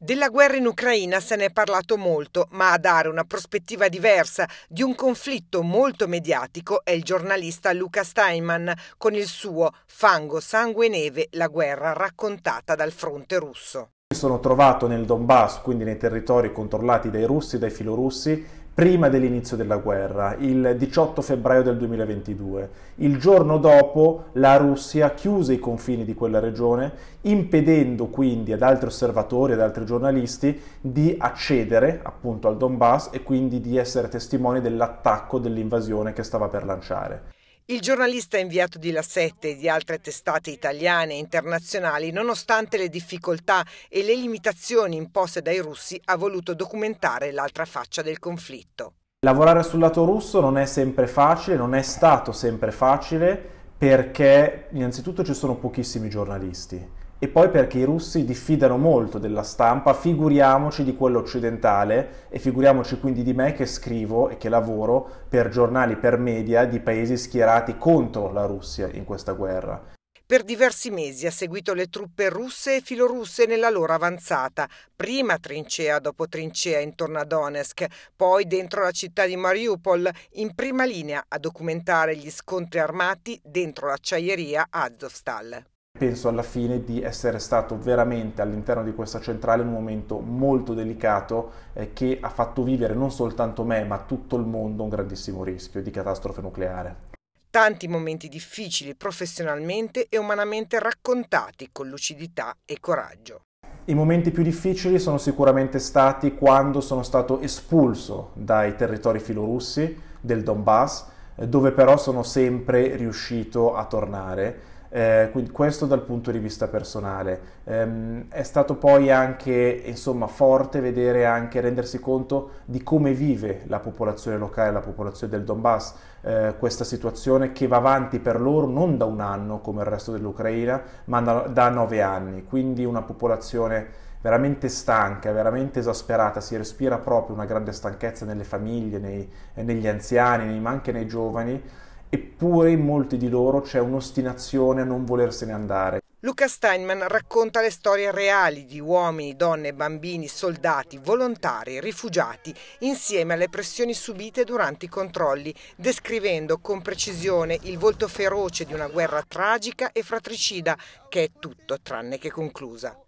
Della guerra in Ucraina se ne è parlato molto, ma a dare una prospettiva diversa di un conflitto molto mediatico è il giornalista Luca Steinman con il suo Fango, sangue e neve, la guerra raccontata dal fronte russo. Mi sono trovato nel Donbass, quindi nei territori controllati dai russi, dai filorussi, prima dell'inizio della guerra, il 18 febbraio del 2022. Il giorno dopo la Russia chiuse i confini di quella regione, impedendo quindi ad altri osservatori, ad altri giornalisti di accedere appunto al Donbass e quindi di essere testimoni dell'attacco, dell'invasione che stava per lanciare. Il giornalista inviato di La Sette e di altre testate italiane e internazionali, nonostante le difficoltà e le limitazioni imposte dai russi, ha voluto documentare l'altra faccia del conflitto. Lavorare sul lato russo non è sempre facile, non è stato sempre facile perché innanzitutto ci sono pochissimi giornalisti e poi perché i russi diffidano molto della stampa, figuriamoci di quello occidentale e figuriamoci quindi di me che scrivo e che lavoro per giornali, per media di paesi schierati contro la Russia in questa guerra. Per diversi mesi ha seguito le truppe russe e filorusse nella loro avanzata, prima trincea dopo trincea intorno a Donetsk, poi dentro la città di Mariupol, in prima linea a documentare gli scontri armati dentro l'acciaieria Azovstal penso alla fine di essere stato veramente all'interno di questa centrale in un momento molto delicato eh, che ha fatto vivere non soltanto me ma tutto il mondo un grandissimo rischio di catastrofe nucleare. Tanti momenti difficili professionalmente e umanamente raccontati con lucidità e coraggio. I momenti più difficili sono sicuramente stati quando sono stato espulso dai territori filorussi del Donbass, eh, dove però sono sempre riuscito a tornare eh, quindi questo dal punto di vista personale. Eh, è stato poi anche insomma, forte vedere anche rendersi conto di come vive la popolazione locale, la popolazione del Donbass, eh, questa situazione che va avanti per loro non da un anno come il resto dell'Ucraina, ma da, da nove anni. Quindi una popolazione veramente stanca, veramente esasperata, si respira proprio una grande stanchezza nelle famiglie, nei, negli anziani, ma anche nei giovani eppure in molti di loro c'è un'ostinazione a non volersene andare. Luca Steinman racconta le storie reali di uomini, donne, bambini, soldati, volontari, rifugiati, insieme alle pressioni subite durante i controlli, descrivendo con precisione il volto feroce di una guerra tragica e fratricida che è tutto tranne che conclusa.